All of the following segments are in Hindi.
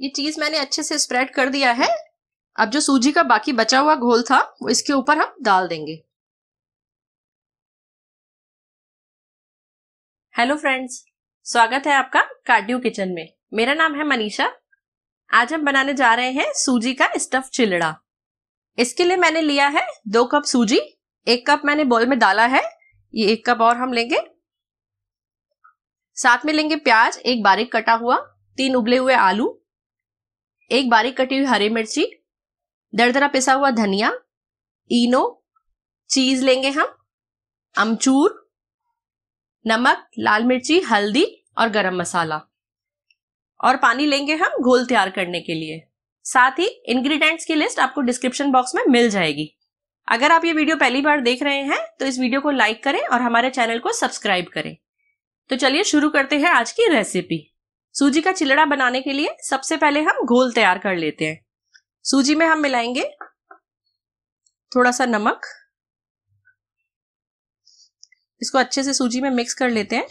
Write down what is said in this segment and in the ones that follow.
ये चीज मैंने अच्छे से स्प्रेड कर दिया है अब जो सूजी का बाकी बचा हुआ घोल था वो इसके ऊपर हम डाल देंगे हेलो फ्रेंड्स स्वागत है आपका कार्डियो किचन में मेरा नाम है मनीषा आज हम बनाने जा रहे हैं सूजी का स्टफ चिलड़ा इसके लिए मैंने लिया है दो कप सूजी एक कप मैंने बॉल में डाला है ये एक कप और हम लेंगे साथ में लेंगे प्याज एक बारीक कटा हुआ तीन उबले हुए आलू एक बारीक कटी हुई हरी मिर्ची दरदरा पिसा हुआ धनिया इनो चीज लेंगे हम अमचूर नमक लाल मिर्ची हल्दी और गरम मसाला और पानी लेंगे हम घोल तैयार करने के लिए साथ ही इंग्रेडिएंट्स की लिस्ट आपको डिस्क्रिप्शन बॉक्स में मिल जाएगी अगर आप ये वीडियो पहली बार देख रहे हैं तो इस वीडियो को लाइक करें और हमारे चैनल को सब्सक्राइब करें तो चलिए शुरू करते हैं आज की रेसिपी सूजी का चिलड़ा बनाने के लिए सबसे पहले हम घोल तैयार कर लेते हैं सूजी में हम मिलाएंगे थोड़ा सा नमक इसको अच्छे से सूजी में मिक्स कर लेते हैं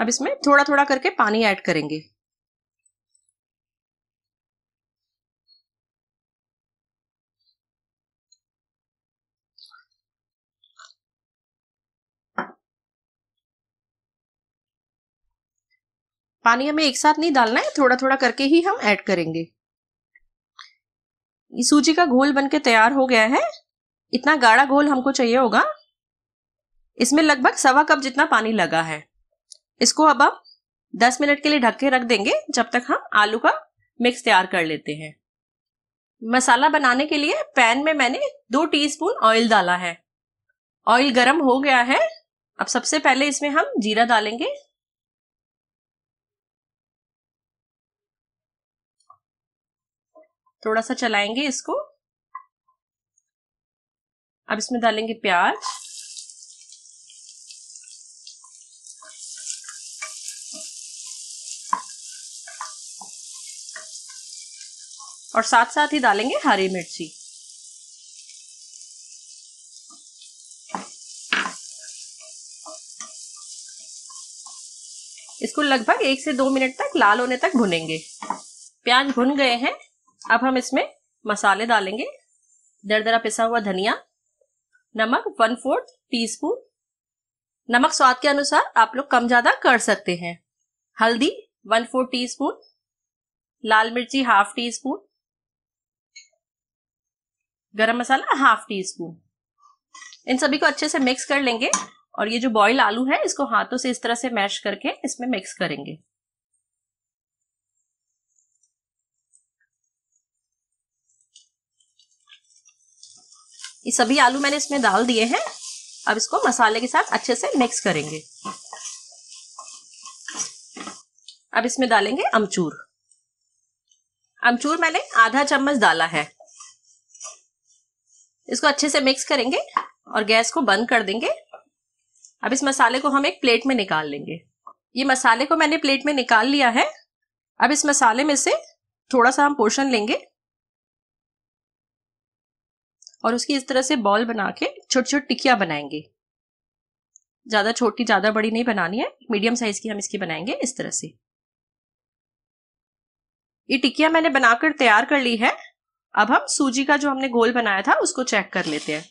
अब इसमें थोड़ा थोड़ा करके पानी ऐड करेंगे पानी हमें एक साथ नहीं डालना है थोड़ा थोड़ा करके ही हम ऐड करेंगे सूजी का घोल बनके तैयार हो गया है इतना गाढ़ा घोल हमको चाहिए होगा इसमें लगभग सवा कप जितना पानी लगा है इसको अब हम 10 मिनट के लिए ढक के रख देंगे जब तक हम आलू का मिक्स तैयार कर लेते हैं मसाला बनाने के लिए पैन में मैंने दो टी ऑयल डाला है ऑयल गर्म हो गया है अब सबसे पहले इसमें हम जीरा डालेंगे थोड़ा सा चलाएंगे इसको अब इसमें डालेंगे प्याज और साथ साथ ही डालेंगे हरी मिर्ची इसको लगभग एक से दो मिनट तक लाल होने तक भुनेंगे प्याज भुन गए हैं अब हम इसमें मसाले डालेंगे दरदरा पिसा हुआ धनिया नमक वन फोर्थ टी स्पून नमक स्वाद के अनुसार आप लोग कम ज्यादा कर सकते हैं हल्दी वन फोर्थ टी स्पून लाल मिर्ची हाफ टी स्पून गरम मसाला हाफ टी स्पून इन सभी को अच्छे से मिक्स कर लेंगे और ये जो बॉयल आलू है इसको हाथों से इस तरह से मैश करके इसमें मिक्स करेंगे ये सभी आलू मैंने इसमें डाल दिए हैं अब इसको मसाले के साथ अच्छे से मिक्स करेंगे अब इसमें डालेंगे अमचूर अमचूर मैंने आधा चम्मच डाला है इसको अच्छे से मिक्स करेंगे और गैस को बंद कर देंगे अब इस मसाले को हम एक प्लेट में निकाल लेंगे ये मसाले को मैंने प्लेट में निकाल लिया है अब इस मसाले में से थोड़ा सा हम पोर्शन लेंगे और उसकी इस तरह से बॉल बना के छोटी छोटी टिकिया बनाएंगे ज़्यादा छोटी ज़्यादा बड़ी नहीं बनानी है मीडियम साइज़ की हम इसकी बनाएंगे इस तरह से ये टिकिया मैंने बनाकर तैयार कर ली है अब हम सूजी का जो हमने गोल बनाया था उसको चेक कर लेते हैं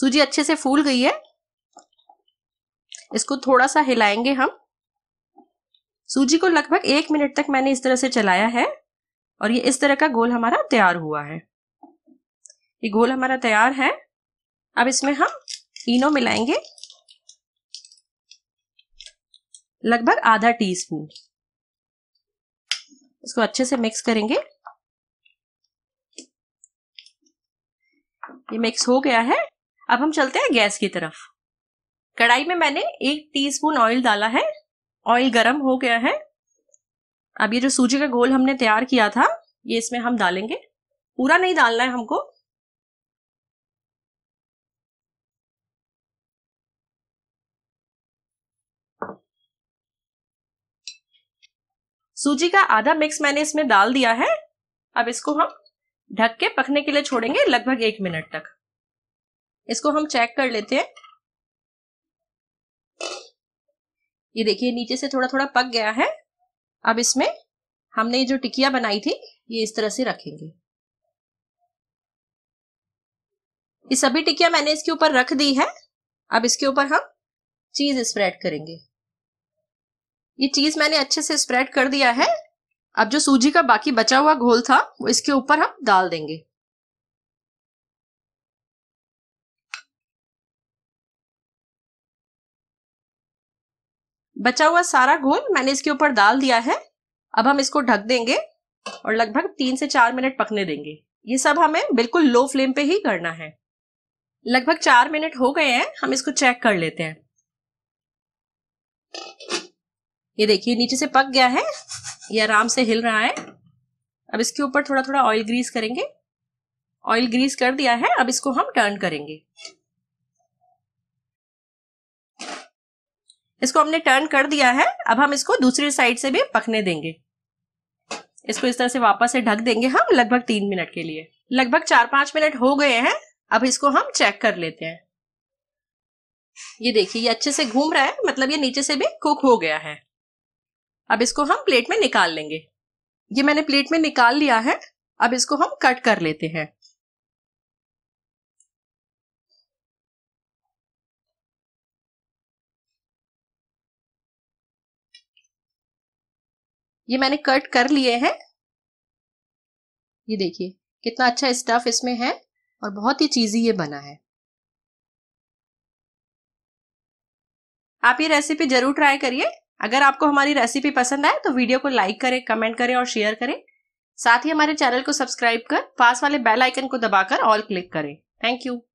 सूजी अच्छे से फूल गई है इसको थोड़ा सा हिलाएंगे हम सूजी को लगभग एक मिनट तक मैंने इस तरह से चलाया है और ये इस तरह का गोल हमारा तैयार हुआ है ये गोल हमारा तैयार है अब इसमें हम इनो मिलाएंगे लगभग आधा टीस्पून इसको अच्छे से मिक्स करेंगे ये मिक्स हो गया है अब हम चलते हैं गैस की तरफ कढ़ाई में मैंने एक टीस्पून ऑयल डाला है ऑयल गरम हो गया है अब ये जो सूजी का गोल हमने तैयार किया था ये इसमें हम डालेंगे पूरा नहीं डालना है हमको सूजी का आधा मिक्स मैंने इसमें डाल दिया है अब इसको हम ढक के पकने के लिए छोड़ेंगे लगभग एक मिनट तक इसको हम चेक कर लेते हैं ये देखिए नीचे से थोड़ा थोड़ा पक गया है अब इसमें हमने जो टिकिया बनाई थी ये इस तरह से रखेंगे ये सभी टिकिया मैंने इसके ऊपर रख दी है अब इसके ऊपर हम चीज स्प्रेड करेंगे ये चीज मैंने अच्छे से स्प्रेड कर दिया है अब जो सूजी का बाकी बचा हुआ घोल था वो इसके ऊपर हम डाल देंगे बचा हुआ सारा घोल मैंने इसके ऊपर डाल दिया है अब हम इसको ढक देंगे और लगभग तीन से चार मिनट पकने देंगे ये सब हमें बिल्कुल लो फ्लेम पे ही करना है लगभग चार मिनट हो गए हैं हम इसको चेक कर लेते हैं ये देखिए नीचे से पक गया है ये आराम से हिल रहा है अब इसके ऊपर थोड़ा थोड़ा ऑयल ग्रीस करेंगे ऑयल ग्रीस कर दिया है अब इसको हम टर्न करेंगे इसको हमने टर्न कर दिया है अब हम इसको दूसरी साइड से भी पकने देंगे इसको इस तरह से वापस से ढक देंगे हम लगभग तीन मिनट के लिए लगभग चार पांच मिनट हो गए हैं अब इसको हम चेक कर लेते हैं ये देखिए ये अच्छे से घूम रहा है मतलब ये नीचे से भी कुक हो गया है अब इसको हम प्लेट में निकाल लेंगे ये मैंने प्लेट में निकाल लिया है अब इसको हम कट कर लेते हैं ये मैंने कट कर लिए हैं ये देखिए कितना अच्छा स्टफ इसमें है और बहुत ही चीजी ये बना है आप ये रेसिपी जरूर ट्राई करिए अगर आपको हमारी रेसिपी पसंद आए तो वीडियो को लाइक करें कमेंट करें और शेयर करें साथ ही हमारे चैनल को सब्सक्राइब कर पास वाले बेल आइकन को दबाकर ऑल क्लिक करें थैंक यू